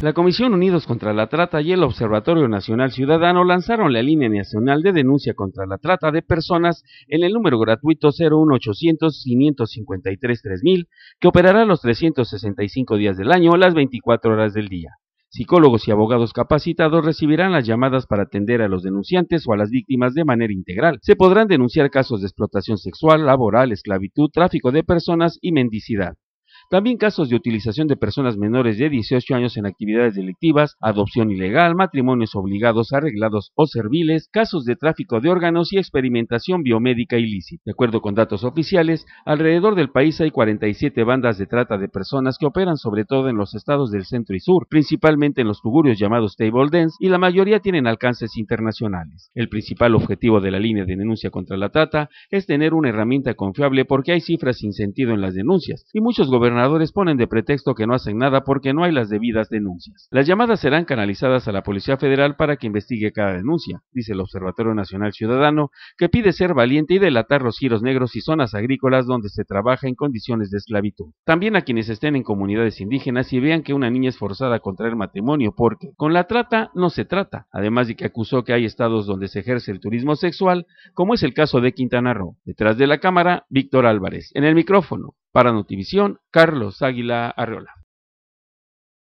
La Comisión Unidos contra la Trata y el Observatorio Nacional Ciudadano lanzaron la línea nacional de denuncia contra la trata de personas en el número gratuito 01800-553-3000, que operará los 365 días del año, las 24 horas del día. Psicólogos y abogados capacitados recibirán las llamadas para atender a los denunciantes o a las víctimas de manera integral. Se podrán denunciar casos de explotación sexual, laboral, esclavitud, tráfico de personas y mendicidad. También casos de utilización de personas menores de 18 años en actividades delictivas, adopción ilegal, matrimonios obligados, arreglados o serviles, casos de tráfico de órganos y experimentación biomédica ilícita. De acuerdo con datos oficiales, alrededor del país hay 47 bandas de trata de personas que operan sobre todo en los estados del centro y sur, principalmente en los tugurios llamados table dance, y la mayoría tienen alcances internacionales. El principal objetivo de la línea de denuncia contra la trata es tener una herramienta confiable porque hay cifras sin sentido en las denuncias y muchos gobernadores ponen de pretexto que no hacen nada porque no hay las debidas denuncias. Las llamadas serán canalizadas a la Policía Federal para que investigue cada denuncia, dice el Observatorio Nacional Ciudadano, que pide ser valiente y delatar los giros negros y zonas agrícolas donde se trabaja en condiciones de esclavitud. También a quienes estén en comunidades indígenas y vean que una niña es forzada a contraer matrimonio porque con la trata no se trata, además de que acusó que hay estados donde se ejerce el turismo sexual, como es el caso de Quintana Roo. Detrás de la cámara, Víctor Álvarez. En el micrófono, para Notivisión, Carlos Águila Arreola.